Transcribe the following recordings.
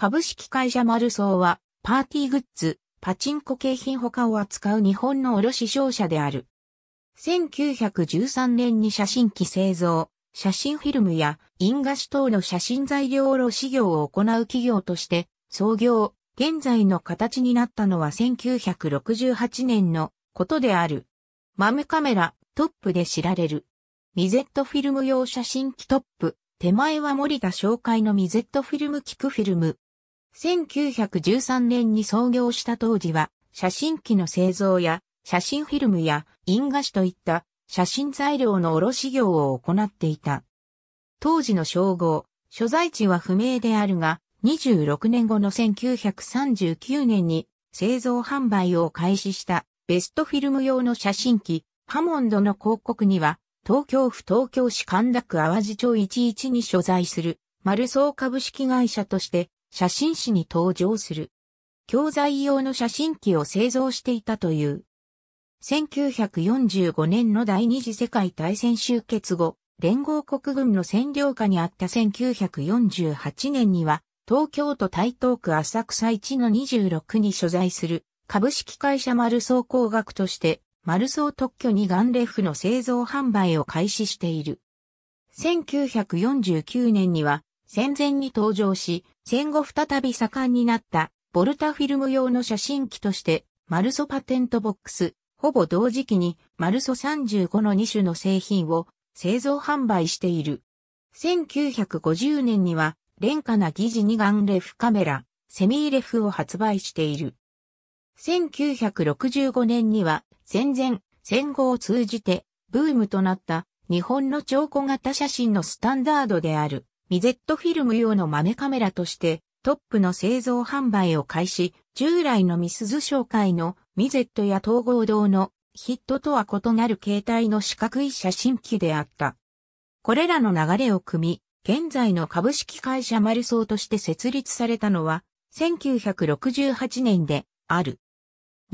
株式会社マルソーは、パーティーグッズ、パチンコ景品他を扱う日本の卸商社である。1913年に写真機製造、写真フィルムや印画紙等の写真材料卸業を行う企業として創業、現在の形になったのは1968年のことである。マムカメラ、トップで知られる。ミゼットフィルム用写真機トップ、手前は森田紹介のミゼットフィルムキクフィルム。1913年に創業した当時は、写真機の製造や、写真フィルムや、印画紙といった写真材料の卸業を行っていた。当時の称号、所在地は不明であるが、26年後の1939年に製造販売を開始したベストフィルム用の写真機、ハモンドの広告には、東京府東京市神田区淡路町11に所在する、マルソー株式会社として写真誌に登場する。教材用の写真機を製造していたという。1945年の第二次世界大戦終結後、連合国軍の占領下にあった1948年には、東京都台東区浅草一の26に所在する株式会社マルソー工学としてマルソー特許にガンレフの製造販売を開始している。1949年には戦前に登場し、戦後再び盛んになったボルタフィルム用の写真機としてマルソパテントボックス、ほぼ同時期にマルソ35の2種の製品を製造販売している。1950年には、廉価な疑似二眼レフカメラ、セミーレフを発売している。1965年には、戦前、戦後を通じて、ブームとなった日本の超小型写真のスタンダードであるミゼットフィルム用の豆カメラとしてトップの製造販売を開始、従来のミスズ紹介のミゼットや統合堂のヒットとは異なる形態の四角い写真機であった。これらの流れを組み、現在の株式会社マルソーとして設立されたのは、1968年である。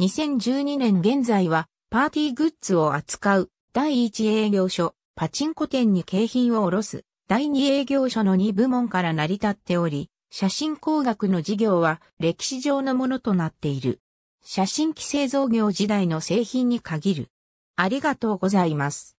2012年現在は、パーティーグッズを扱う第一営業所、パチンコ店に景品を卸す第二営業所の2部門から成り立っており、写真工学の事業は歴史上のものとなっている。写真機製造業時代の製品に限る。ありがとうございます。